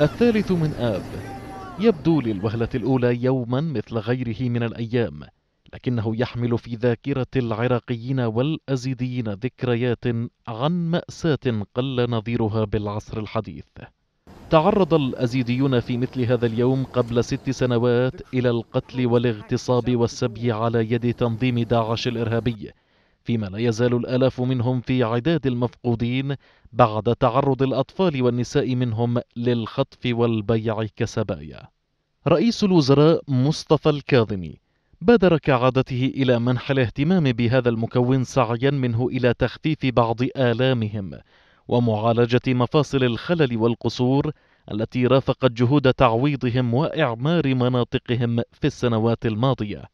الثالث من آب يبدو للوهلة الأولى يوما مثل غيره من الأيام لكنه يحمل في ذاكرة العراقيين والأزيديين ذكريات عن مأساة قل نظيرها بالعصر الحديث تعرض الأزيديون في مثل هذا اليوم قبل ست سنوات إلى القتل والاغتصاب والسبي على يد تنظيم داعش الإرهابي فيما لا يزال الآلاف منهم في عداد المفقودين بعد تعرض الأطفال والنساء منهم للخطف والبيع كسبايا رئيس الوزراء مصطفى الكاظمي بادر كعادته إلى منح الاهتمام بهذا المكون سعيا منه إلى تخفيف بعض آلامهم ومعالجة مفاصل الخلل والقصور التي رافقت جهود تعويضهم وإعمار مناطقهم في السنوات الماضية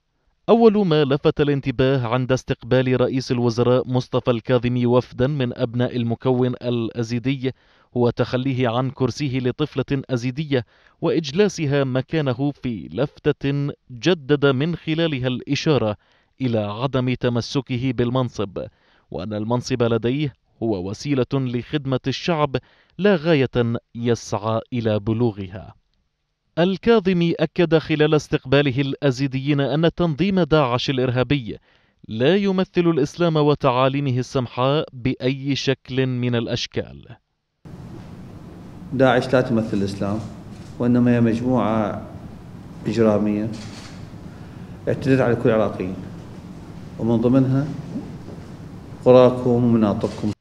أول ما لفت الانتباه عند استقبال رئيس الوزراء مصطفى الكاظمي وفدا من أبناء المكون الأزيدي هو تخليه عن كرسيه لطفلة أزيدية وإجلاسها مكانه في لفتة جدد من خلالها الإشارة إلى عدم تمسكه بالمنصب وأن المنصب لديه هو وسيلة لخدمة الشعب لا غاية يسعى إلى بلوغها الكاظمي أكد خلال استقباله الأزيديين أن تنظيم داعش الإرهابي لا يمثل الإسلام وتعاليمه السمحاء بأي شكل من الأشكال داعش لا تمثل الإسلام وإنما هي مجموعة إجرامية اعتدت على كل العراقيين ومن ضمنها قراكم ومناطقكم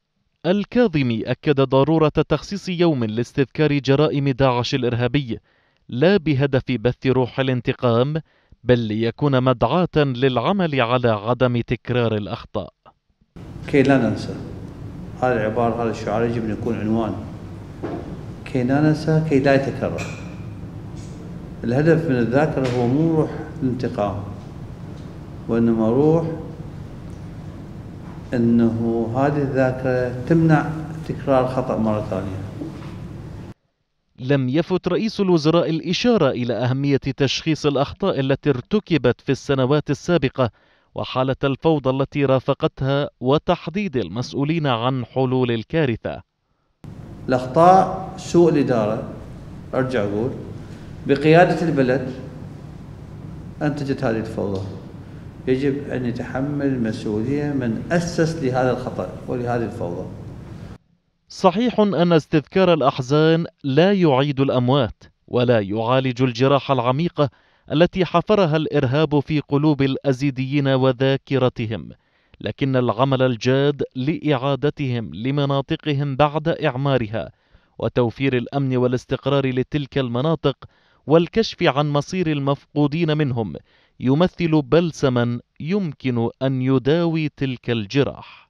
الكاظمي أكد ضرورة تخصيص يوم لاستذكار جرائم داعش الإرهابي لا بهدف بث روح الانتقام بل ليكون مدعاة للعمل على عدم تكرار الأخطاء كي لا ننسى هذه العبارة هذا الشعار يجب أن يكون عنوان كي لا ننسى كي لا يتكرر الهدف من الذاكرة هو مو روح الانتقام وإنما روح أنه هذه الذاكرة تمنع تكرار خطأ مرة ثانية لم يفت رئيس الوزراء الإشارة إلى أهمية تشخيص الأخطاء التي ارتكبت في السنوات السابقة وحالة الفوضى التي رافقتها وتحديد المسؤولين عن حلول الكارثة الأخطاء سوء الإدارة أرجع أقول بقيادة البلد أنتجت هذه الفوضى يجب أن يتحمل المسؤولية من أسس لهذا الخطأ ولهذه الفوضى صحيح أن استذكار الأحزان لا يعيد الأموات ولا يعالج الجراح العميقة التي حفرها الإرهاب في قلوب الأزيديين وذاكرتهم لكن العمل الجاد لإعادتهم لمناطقهم بعد إعمارها وتوفير الأمن والاستقرار لتلك المناطق والكشف عن مصير المفقودين منهم يمثل بلسما يمكن أن يداوي تلك الجراح